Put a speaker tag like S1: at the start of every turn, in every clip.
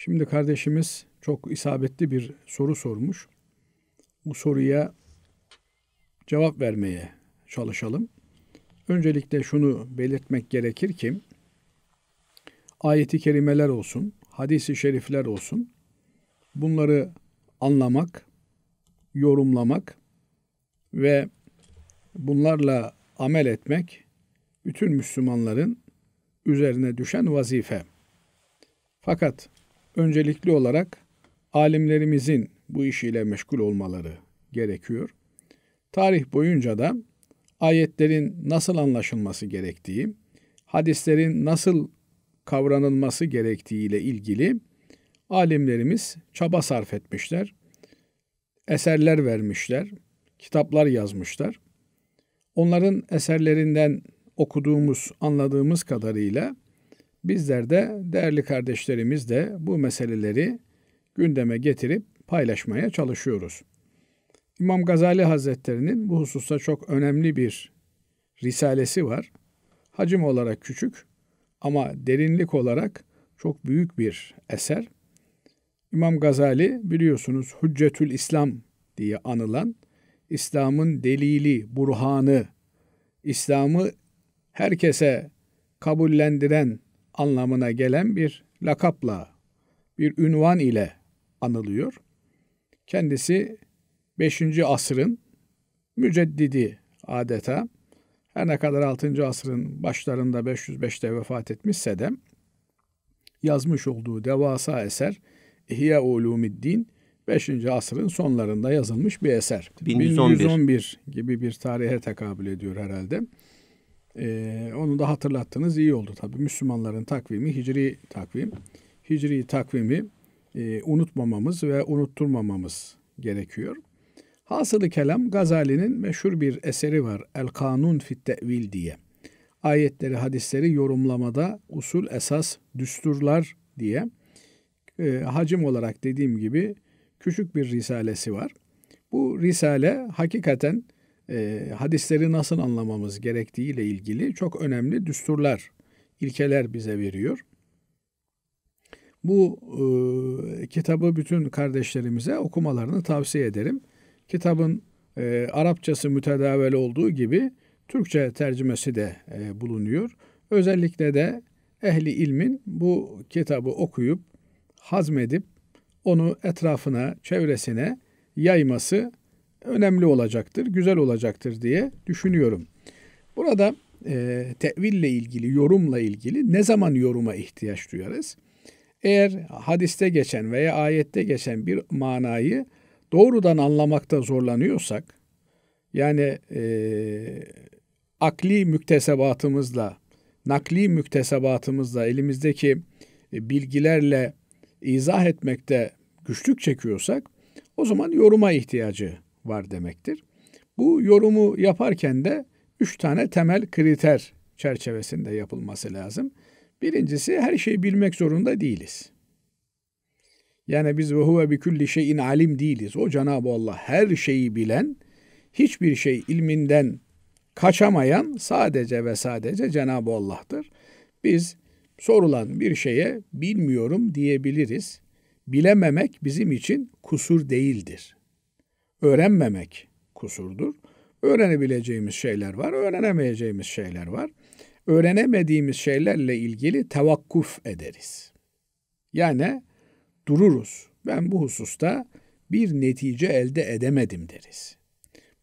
S1: Şimdi kardeşimiz çok isabetli bir soru sormuş. Bu soruya cevap vermeye çalışalım. Öncelikle şunu belirtmek gerekir ki ayeti kerimeler olsun, hadisi şerifler olsun. Bunları anlamak, yorumlamak ve bunlarla amel etmek bütün Müslümanların üzerine düşen vazife. Fakat öncelikli olarak alimlerimizin bu işiyle meşgul olmaları gerekiyor. Tarih boyunca da ayetlerin nasıl anlaşılması gerektiği, hadislerin nasıl kavranılması gerektiği ile ilgili alimlerimiz çaba sarf etmişler. Eserler vermişler, kitaplar yazmışlar. Onların eserlerinden okuduğumuz, anladığımız kadarıyla Bizler de değerli kardeşlerimiz de bu meseleleri gündeme getirip paylaşmaya çalışıyoruz. İmam Gazali Hazretleri'nin bu hususta çok önemli bir risalesi var. Hacim olarak küçük ama derinlik olarak çok büyük bir eser. İmam Gazali biliyorsunuz Hüccetül İslam diye anılan İslam'ın delili, burhanı, İslam'ı herkese kabullendiren anlamına gelen bir lakapla, bir ünvan ile anılıyor. Kendisi 5. asrın müceddidi adeta. Her ne kadar 6. asrın başlarında 505'te vefat etmişse de yazmış olduğu devasa eser İhya Ulumiddin 5. asrın sonlarında yazılmış bir eser. 1111. 1111 gibi bir tarihe tekabül ediyor herhalde. Ee, onu da hatırlattınız iyi oldu tabii. Müslümanların takvimi hicri takvim. Hicri takvimi e, unutmamamız ve unutturmamamız gerekiyor. Hasılı kelam Gazali'nin meşhur bir eseri var. El Kanun fit Tevil diye. Ayetleri, hadisleri yorumlamada usul, esas, düsturlar diye e, hacim olarak dediğim gibi küçük bir risalesi var. Bu risale hakikaten e, hadisleri nasıl anlamamız gerektiği ile ilgili çok önemli düsturlar, ilkeler bize veriyor. Bu e, kitabı bütün kardeşlerimize okumalarını tavsiye ederim. Kitabın e, Arapçası mütedavel olduğu gibi Türkçe tercümesi de e, bulunuyor. Özellikle de ehli ilmin bu kitabı okuyup hazmedip onu etrafına, çevresine yayması önemli olacaktır, güzel olacaktır diye düşünüyorum. Burada e, teville ilgili, yorumla ilgili ne zaman yoruma ihtiyaç duyarız? Eğer hadiste geçen veya ayette geçen bir manayı doğrudan anlamakta zorlanıyorsak, yani e, akli müktesebatımızla, nakli müktesebatımızla, elimizdeki e, bilgilerle izah etmekte güçlük çekiyorsak, o zaman yoruma ihtiyacı var demektir. Bu yorumu yaparken de üç tane temel kriter çerçevesinde yapılması lazım. Birincisi her şeyi bilmek zorunda değiliz. Yani biz ve huve bi külli şeyin alim değiliz. O Cenab-ı Allah her şeyi bilen, hiçbir şey ilminden kaçamayan sadece ve sadece Cenab-ı Allah'tır. Biz sorulan bir şeye bilmiyorum diyebiliriz. Bilememek bizim için kusur değildir öğrenmemek kusurdur. Öğrenebileceğimiz şeyler var, öğrenemeyeceğimiz şeyler var. Öğrenemediğimiz şeylerle ilgili tevakkuf ederiz. Yani dururuz. Ben bu hususta bir netice elde edemedim deriz.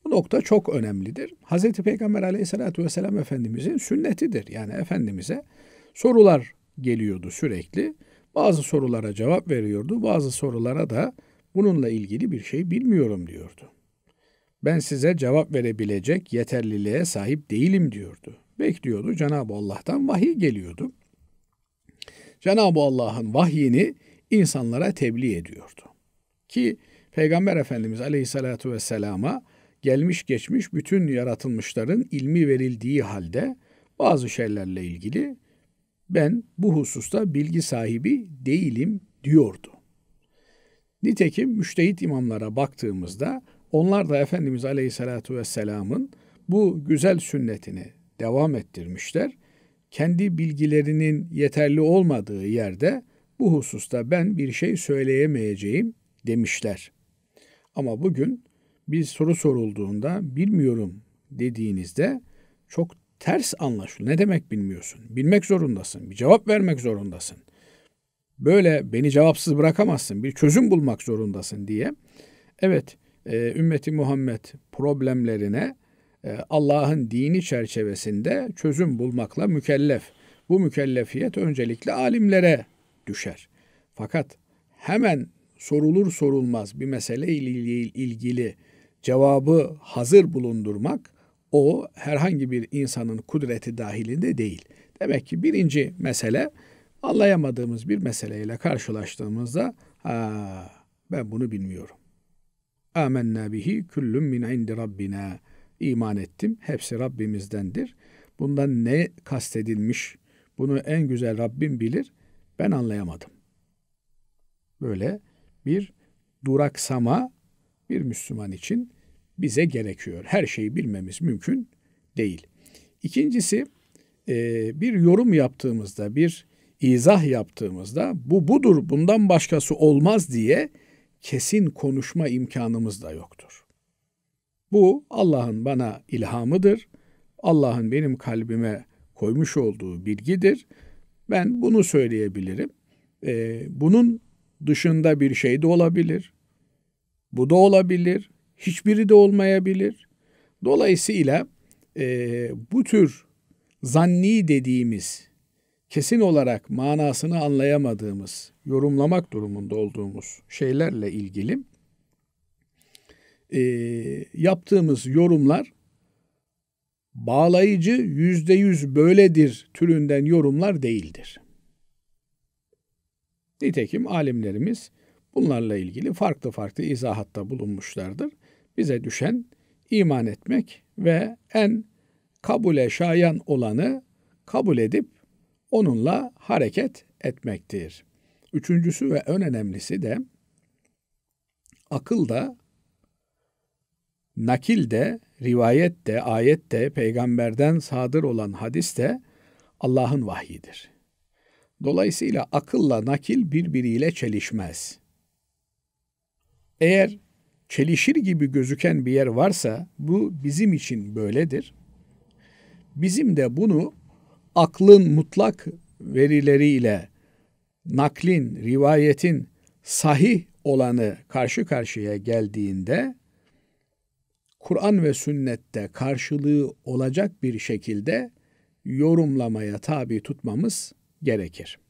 S1: Bu nokta çok önemlidir. Hz. Peygamber aleyhissalatü vesselam Efendimizin sünnetidir. Yani Efendimiz'e sorular geliyordu sürekli. Bazı sorulara cevap veriyordu. Bazı sorulara da bununla ilgili bir şey bilmiyorum diyordu. Ben size cevap verebilecek yeterliliğe sahip değilim diyordu. Bekliyordu Cenab-ı Allah'tan vahiy geliyordu. Cenab-ı Allah'ın vahyini insanlara tebliğ ediyordu. Ki Peygamber Efendimiz Aleyhisselatü Vesselam'a gelmiş geçmiş bütün yaratılmışların ilmi verildiği halde bazı şeylerle ilgili ben bu hususta bilgi sahibi değilim diyordu. Nitekim müştehit imamlara baktığımızda onlar da Efendimiz Aleyhisselatü Vesselam'ın bu güzel sünnetini devam ettirmişler. Kendi bilgilerinin yeterli olmadığı yerde bu hususta ben bir şey söyleyemeyeceğim demişler. Ama bugün bir soru sorulduğunda bilmiyorum dediğinizde çok ters anlaşılıyor. Ne demek bilmiyorsun? Bilmek zorundasın. Bir cevap vermek zorundasın böyle beni cevapsız bırakamazsın. Bir çözüm bulmak zorundasın diye. Evet e, ümmeti Muhammed problemlerine e, Allah'ın dini çerçevesinde çözüm bulmakla mükellef. Bu mükellefiyet öncelikle alimlere düşer. Fakat hemen sorulur sorulmaz bir mesele ilgili cevabı hazır bulundurmak o herhangi bir insanın kudreti dahilinde değil. Demek ki birinci mesele anlayamadığımız bir meseleyle karşılaştığımızda ha, ben bunu bilmiyorum. Amenna bihi küllüm min indi rabbina. İman ettim. Hepsi Rabbimizdendir. Bundan ne kastedilmiş? Bunu en güzel Rabbim bilir. Ben anlayamadım. Böyle bir duraksama bir Müslüman için bize gerekiyor. Her şeyi bilmemiz mümkün değil. İkincisi bir yorum yaptığımızda, bir izah yaptığımızda bu budur bundan başkası olmaz diye kesin konuşma imkanımız da yoktur. Bu Allah'ın bana ilhamıdır. Allah'ın benim kalbime koymuş olduğu bilgidir. Ben bunu söyleyebilirim. Ee, bunun dışında bir şey de olabilir. Bu da olabilir. Hiçbiri de olmayabilir. Dolayısıyla e, bu tür zanni dediğimiz kesin olarak manasını anlayamadığımız, yorumlamak durumunda olduğumuz şeylerle ilgili e, yaptığımız yorumlar bağlayıcı yüzde yüz böyledir türünden yorumlar değildir. Nitekim alimlerimiz bunlarla ilgili farklı farklı izahatta bulunmuşlardır. Bize düşen iman etmek ve en kabule şayan olanı kabul edip onunla hareket etmektir. Üçüncüsü ve en önemlisi de akıl da nakil de, rivayet de, ayet de, peygamberden sadır olan hadis de Allah'ın vahyidir. Dolayısıyla akılla nakil birbiriyle çelişmez. Eğer çelişir gibi gözüken bir yer varsa bu bizim için böyledir. Bizim de bunu aklın mutlak verileriyle naklin, rivayetin sahih olanı karşı karşıya geldiğinde Kur'an ve sünnette karşılığı olacak bir şekilde yorumlamaya tabi tutmamız gerekir.